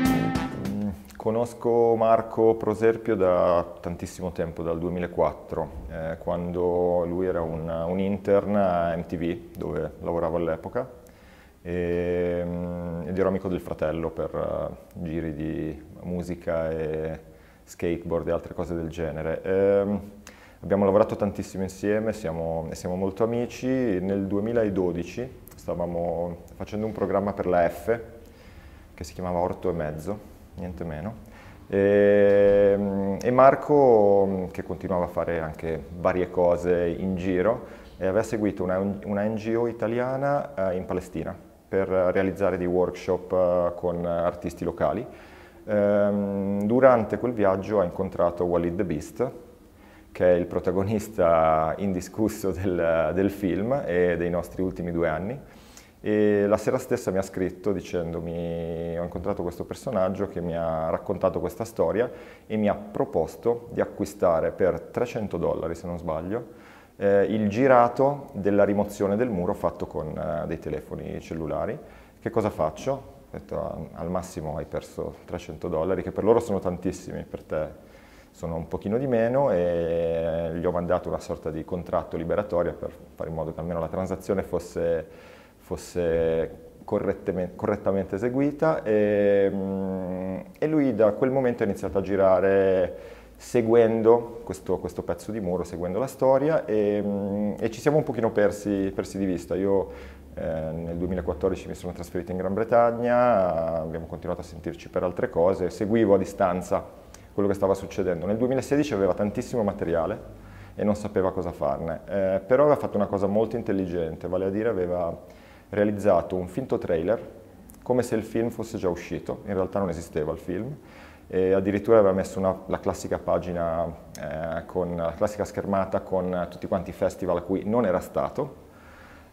Mm, conosco Marco Proserpio da tantissimo tempo, dal 2004, eh, quando lui era un, un, intern a MTV, dove lavoravo all'epoca, mm, ed ero amico del fratello per uh, giri di musica e skateboard e altre cose del genere. Eh, Abbiamo lavorato tantissimo insieme, siamo, siamo molto amici. Nel 2012 stavamo facendo un programma per la F, che si chiamava Orto e Mezzo, niente meno. E, e, Marco, che continuava a fare anche varie cose in giro, aveva seguito una, una NGO italiana eh, in Palestina per realizzare dei workshop eh, con artisti locali. Ehm, durante quel viaggio ha incontrato Walid the Beast, che è il protagonista indiscusso del, del film e dei nostri ultimi due anni. E la sera stessa mi ha scritto dicendomi ho incontrato questo personaggio che mi ha raccontato questa storia e mi ha proposto di acquistare per 300 dollari, se non sbaglio, eh, il girato della rimozione del muro fatto con eh, dei telefoni cellulari. Che cosa faccio? Ho detto al massimo hai perso 300 dollari, che per loro sono tantissimi, per te sono un pochino di meno e gli ho mandato una sorta di contratto liberatorio per fare in modo che almeno la transazione fosse, fosse correttamente eseguita e, mm, e, lui da quel momento ha iniziato a girare seguendo questo, questo pezzo di muro, seguendo la storia e, mm, e ci siamo un pochino persi, persi di vista. Io eh, nel 2014 mi sono trasferito in Gran Bretagna, abbiamo continuato a sentirci per altre cose, seguivo a distanza quello che stava succedendo. Nel 2016 aveva tantissimo materiale e non sapeva cosa farne, eh, però aveva fatto una cosa molto intelligente, vale a dire aveva realizzato un finto trailer come se il film fosse già uscito, in realtà non esisteva il film, e addirittura aveva messo una, la classica pagina eh, con la classica schermata con tutti quanti i festival a cui non era stato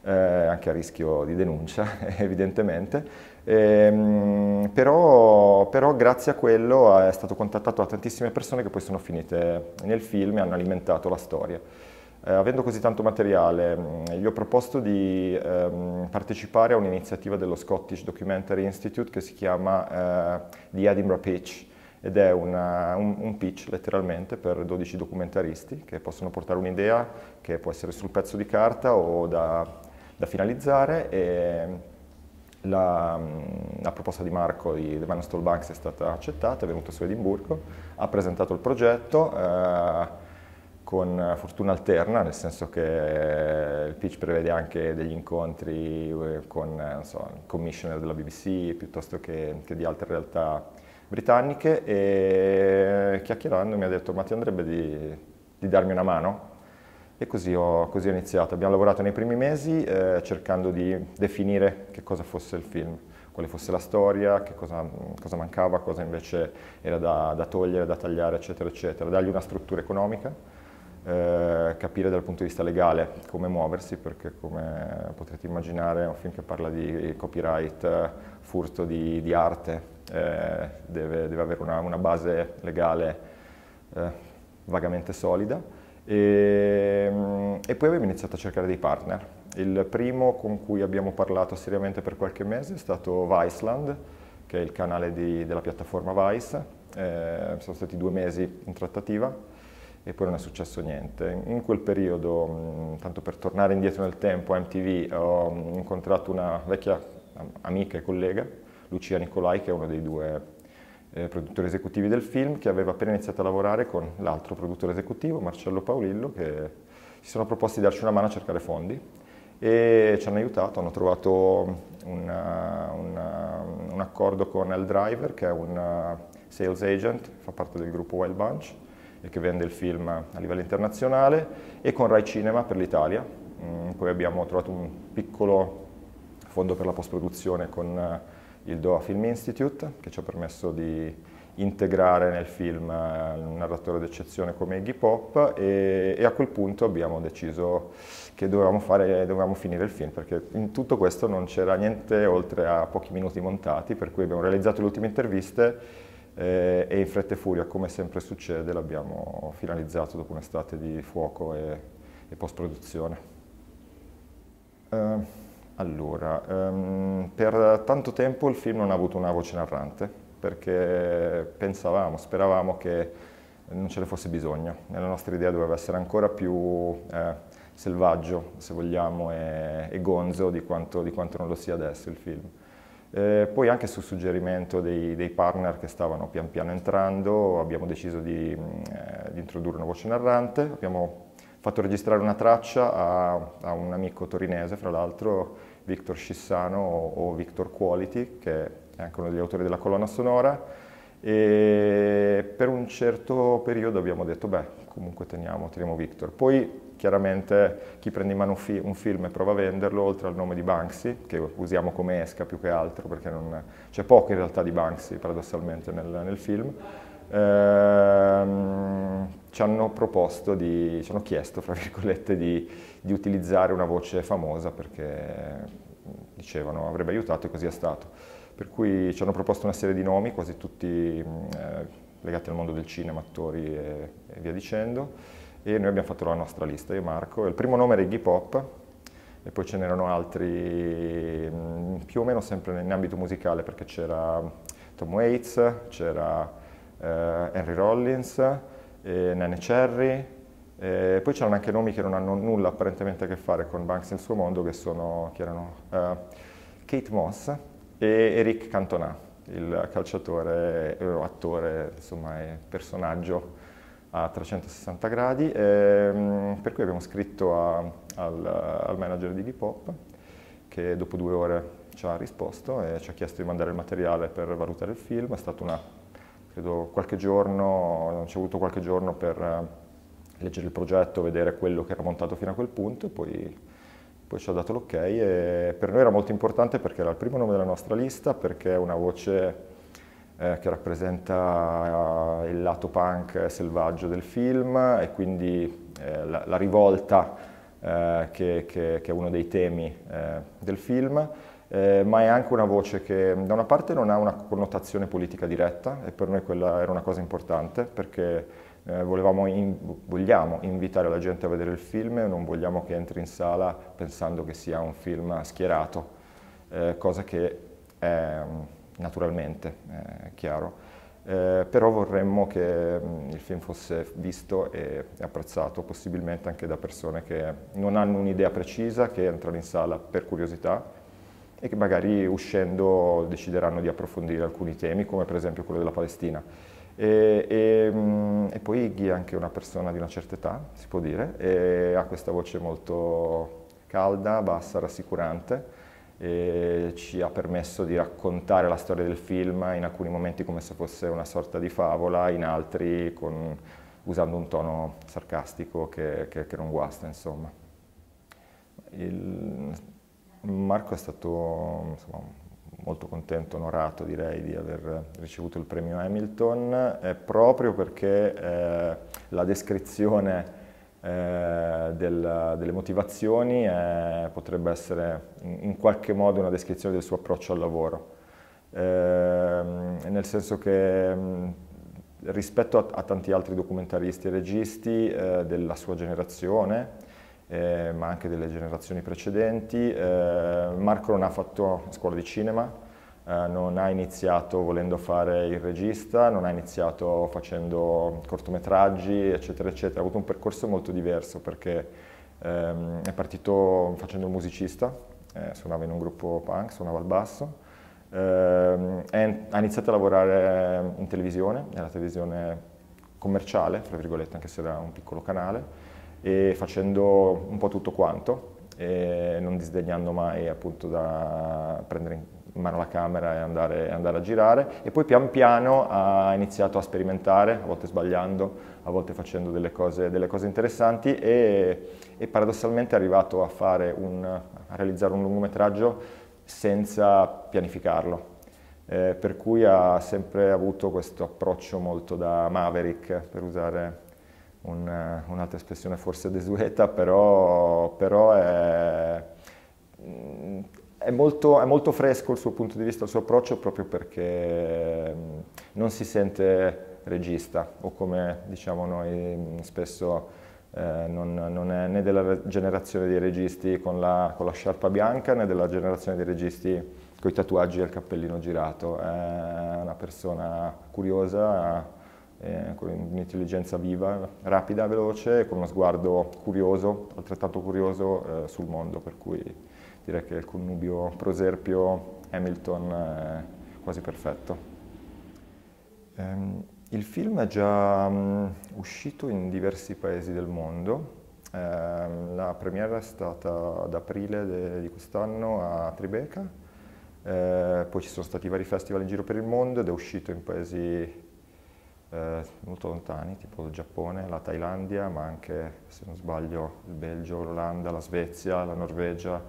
eh, anche a rischio di denuncia evidentemente, ehm, però, però, grazie a quello è stato contattato da tantissime persone che poi sono finite nel film e hanno alimentato la storia. Eh, avendo così tanto materiale, mm, gli ho proposto di ehm, partecipare a un'iniziativa dello Scottish Documentary Institute che si chiama eh, The Edinburgh Pitch, ed è una, un, un, pitch letteralmente per 12 documentaristi che possono portare un'idea che può essere sul pezzo di carta o da da finalizzare e mm, la, mm, la proposta di Marco di The Manastol Banks è stata accettata, è venuto su Edimburgo, ha presentato il progetto eh, con fortuna alterna, nel senso che il pitch prevede anche degli incontri eh, con eh, so, il commissioner della BBC piuttosto che, che di altre realtà britanniche e chiacchierando mi ha detto ma ti andrebbe di, di darmi una mano? E così ho, così ho iniziato. Abbiamo lavorato nei primi mesi eh, cercando di definire che cosa fosse il film, quale fosse la storia, che cosa, cosa mancava, cosa invece era da, da, togliere, da tagliare, eccetera, eccetera. Dargli una struttura economica, eh, capire dal punto di vista legale come muoversi, perché come potrete immaginare è un film che parla di copyright, furto di, di arte, eh, deve, deve, avere una, una base legale eh, vagamente solida e, ehm, e, poi abbiamo iniziato a cercare dei partner. Il primo con cui abbiamo parlato seriamente per qualche mese è stato Viceland, che è il canale di, della piattaforma Vice. Eh, sono stati due mesi in trattativa e poi non è successo niente. In quel periodo, tanto per tornare indietro nel tempo, a MTV ho incontrato una vecchia amica e collega, Lucia Nicolai, che è uno dei due eh, produttori esecutivi del film, che aveva appena iniziato a lavorare con l'altro produttore esecutivo, Marcello Paolillo, che si sono proposti di darci una mano a cercare fondi e ci hanno aiutato, hanno trovato una, eh, una, eh, un accordo con El Driver, che è un eh, sales agent, fa parte del gruppo Wild Bunch e che vende il film a livello internazionale, e con Rai Cinema per l'Italia. Mm, poi abbiamo trovato un piccolo fondo per la post-produzione con il Doha Film Institute, che ci ha permesso di integrare nel film eh, un narratore d'eccezione come Iggy Pop e, e, a quel punto abbiamo deciso che dovevamo, fare, dovevamo finire il film perché in tutto questo non c'era niente oltre a pochi minuti montati per cui abbiamo realizzato le ultime interviste eh, e in fretta e furia come sempre succede l'abbiamo finalizzato dopo un'estate di fuoco e, e post produzione. Uh, eh, allora, um, per tanto tempo il film non ha avuto una voce narrante perché pensavamo, speravamo che non ce ne fosse bisogno. Nella nostra idea doveva essere ancora più eh, selvaggio, se vogliamo, e, e gonzo di quanto, di quanto, non lo sia adesso il film. Eh, poi anche su suggerimento dei, dei, partner che stavano pian piano entrando abbiamo deciso di, eh, di introdurre una voce narrante, abbiamo fatto registrare una traccia a, a un amico torinese, fra l'altro, Victor Scissano o, o Victor Quality, che è anche uno degli autori della colonna sonora, e per un certo periodo abbiamo detto, beh, comunque teniamo, teniamo Victor. Poi chiaramente chi prende in mano un, film e prova a venderlo, oltre al nome di Banksy, che usiamo come esca più che altro, perché non, c'è poco in realtà di Banksy paradossalmente nel, nel film, ehm, ci hanno proposto, di, ci hanno chiesto, fra virgolette, di, di utilizzare una voce famosa perché dicevano avrebbe aiutato e così è stato. Per cui ci hanno proposto una serie di nomi, quasi tutti eh, legati al mondo del cinema, attori e, e, via dicendo, e noi abbiamo fatto la nostra lista, io e Marco. Il primo nome era Iggy Pop, e poi ce n'erano altri mh, mm, più o meno sempre in ambito musicale, perché c'era Tom Waits, c'era eh, Henry Rollins, eh, Nene Cherry, eh, poi c'erano anche nomi che non hanno nulla apparentemente a che fare con Banks e il suo mondo, che, sono, che erano uh, Kate Moss e Eric Cantona, il calciatore, eh, attore, insomma, e personaggio a 360 gradi, ehm, per cui abbiamo scritto a, al, al, manager di D-Pop, che dopo due ore ci ha risposto e ci ha chiesto di mandare il materiale per valutare il film, è stata una credo qualche giorno, ci è avuto qualche giorno per eh, leggere il progetto, vedere quello che era montato fino a quel punto e poi, poi ci ha dato l'ok e per noi era molto importante perché era il primo nome della nostra lista, perché è una voce eh, che rappresenta eh, il lato punk selvaggio del film e quindi eh, la, la, rivolta eh, che, che, che, è uno dei temi eh, del film eh, ma è anche una voce che da una parte non ha una connotazione politica diretta e per noi quella era una cosa importante perché eh, in, vogliamo invitare la gente a vedere il film e non vogliamo che entri in sala pensando che sia un film schierato, eh, cosa che è mm, naturalmente è chiaro. Eh, però vorremmo che mm, il film fosse visto e apprezzato possibilmente anche da persone che non hanno un'idea precisa, che entrano in sala per curiosità e che magari uscendo decideranno di approfondire alcuni temi, come per esempio quello della Palestina. E, e, mm, e poi Iggy è anche una persona di una certa età, si può dire, e ha questa voce molto calda, bassa, rassicurante, e ci ha permesso di raccontare la storia del film in alcuni momenti come se fosse una sorta di favola, in altri con, usando un tono sarcastico che, che, che non guasta, insomma. Il, Marco è stato insomma, molto contento, onorato direi di aver ricevuto il premio Hamilton eh, proprio perché eh, la descrizione eh, del, delle motivazioni eh, potrebbe essere in, qualche modo una descrizione del suo approccio al lavoro, ehm, nel senso che rispetto a, a, tanti altri documentaristi e registi eh, della sua generazione, eh, ma anche delle generazioni precedenti. Eh, Marco non ha fatto scuola di cinema, eh, non ha iniziato volendo fare il regista, non ha iniziato facendo cortometraggi, eccetera, eccetera. Ha avuto un percorso molto diverso perché ehm, è partito facendo il musicista, eh, suonava in un gruppo punk, suonava al basso, ehm, è, ha iniziato a lavorare in televisione, nella televisione commerciale, tra virgolette, anche se era un piccolo canale, e facendo un po' tutto quanto, non disdegnando mai appunto da prendere in mano la camera e andare, andare a girare e poi pian piano ha iniziato a sperimentare, a volte sbagliando, a volte facendo delle cose, delle cose interessanti e, e, paradossalmente è arrivato a, un, a realizzare un lungometraggio senza pianificarlo. Eh, per cui ha sempre avuto questo approccio molto da maverick, per usare un, eh, un'altra espressione forse desueta, però, però è, mm, è, molto, è, molto, fresco il suo punto di vista, il suo approccio, proprio perché mm, non si sente regista o come diciamo noi mm, spesso eh, non, non, è né della generazione dei registi con la, con la, sciarpa bianca né della generazione dei registi con i tatuaggi e il cappellino girato, è una persona curiosa eh, con un'intelligenza viva, rapida, veloce e con uno sguardo curioso, altrettanto curioso eh, sul mondo, per cui direi che il connubio Proserpio Hamilton è eh, quasi perfetto. Ehm, il film è già mh, mm, uscito in diversi paesi del mondo, ehm, la premiera è stata ad aprile di quest'anno a Tribeca, eh, poi ci sono stati vari festival in giro per il mondo ed è uscito in paesi eh, molto lontani, tipo il Giappone, la Thailandia, ma anche, se non sbaglio, il Belgio, l'Olanda, la Svezia, la Norvegia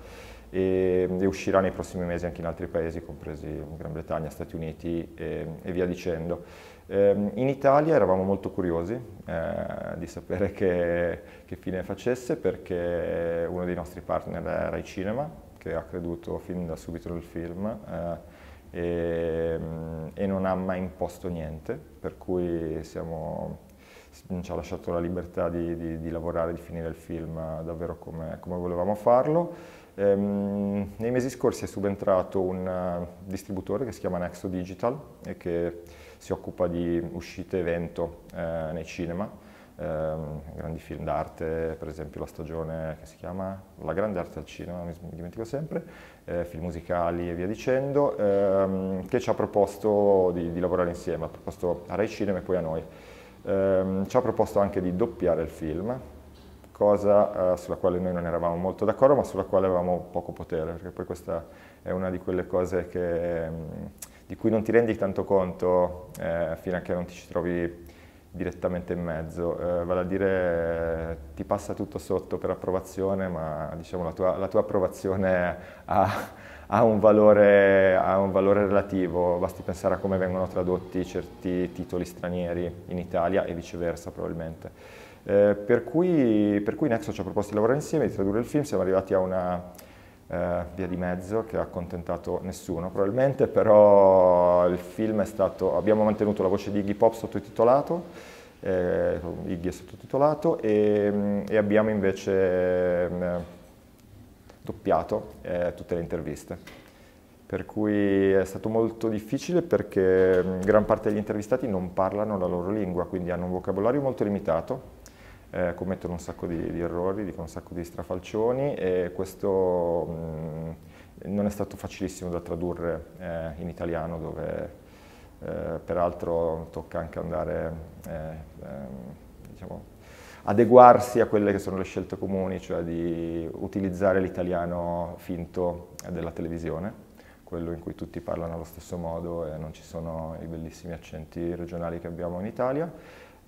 e, mm, e, uscirà nei prossimi mesi anche in altri paesi, compresi Gran Bretagna, Stati Uniti e, e via dicendo. Eh, in Italia eravamo molto curiosi eh, di sapere che, che fine facesse perché uno dei nostri partner era i cinema, che ha creduto fin da subito nel film. Eh, e, ehm, e non ha mai imposto niente, per cui siamo, mm, ci ha lasciato la libertà di, di, di, lavorare, di finire il film davvero come, come volevamo farlo. Ehm, nei mesi scorsi è subentrato un eh, distributore che si chiama Nexo Digital e che si occupa di uscite evento eh, nei cinema ehm, grandi film d'arte, per esempio la stagione che si chiama La grande arte al cinema, mi dimentico sempre, eh, film musicali e via dicendo, ehm, che ci ha proposto di, di, lavorare insieme, ha proposto a Rai Cinema e poi a noi. Ehm, ci ha proposto anche di doppiare il film, cosa eh, sulla quale noi non eravamo molto d'accordo, ma sulla quale avevamo poco potere, perché poi questa è una di quelle cose che, mm, di cui non ti rendi tanto conto eh, fino a che non ti ci trovi direttamente in mezzo, eh, vale a dire ti passa tutto sotto per approvazione, ma diciamo, la, tua, la tua approvazione ha, ha, un valore, ha, un valore, relativo, basti pensare a come vengono tradotti certi titoli stranieri in Italia e viceversa probabilmente. Eh, per, cui, per, cui, Nexo ci ha proposto di lavorare insieme, di tradurre il film, siamo arrivati a una eh, via di mezzo che ha accontentato nessuno probabilmente, però il film è stato, abbiamo mantenuto la voce di Iggy Pop sottotitolato, eh, Iggy è sottotitolato e, mm, e abbiamo invece mh, mm, doppiato eh, tutte le interviste. Per cui è stato molto difficile perché mm, gran parte degli intervistati non parlano la loro lingua, quindi hanno un vocabolario molto limitato, eh, commettono un sacco di, di errori, dicono un sacco di strafalcioni e questo mh, non è stato facilissimo da tradurre eh, in italiano dove eh, peraltro tocca anche andare eh, ehm, diciamo, adeguarsi a quelle che sono le scelte comuni, cioè di utilizzare l'italiano finto della televisione, quello in cui tutti parlano allo stesso modo e non ci sono i bellissimi accenti regionali che abbiamo in Italia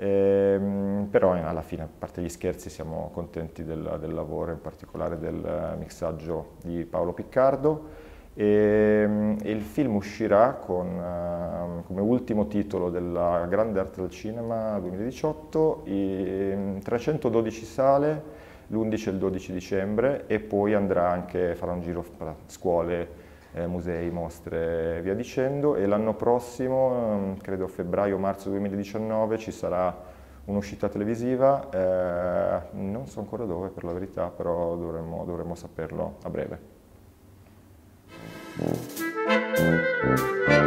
Ehm, però eh, alla fine, a parte gli scherzi, siamo contenti del, del lavoro, in particolare del eh, mixaggio di Paolo Piccardo. E, ehm, e il film uscirà con, uh, come ultimo titolo della Grande Arte del Cinema 2018, in 312 sale l'11 e il 12 dicembre e poi andrà anche, farà un giro per scuole eh, musei, mostre e via dicendo e l'anno prossimo, mm, credo febbraio-marzo 2019, ci sarà un'uscita televisiva, eh, non so ancora dove per la verità, però dovremmo, dovremmo saperlo a breve.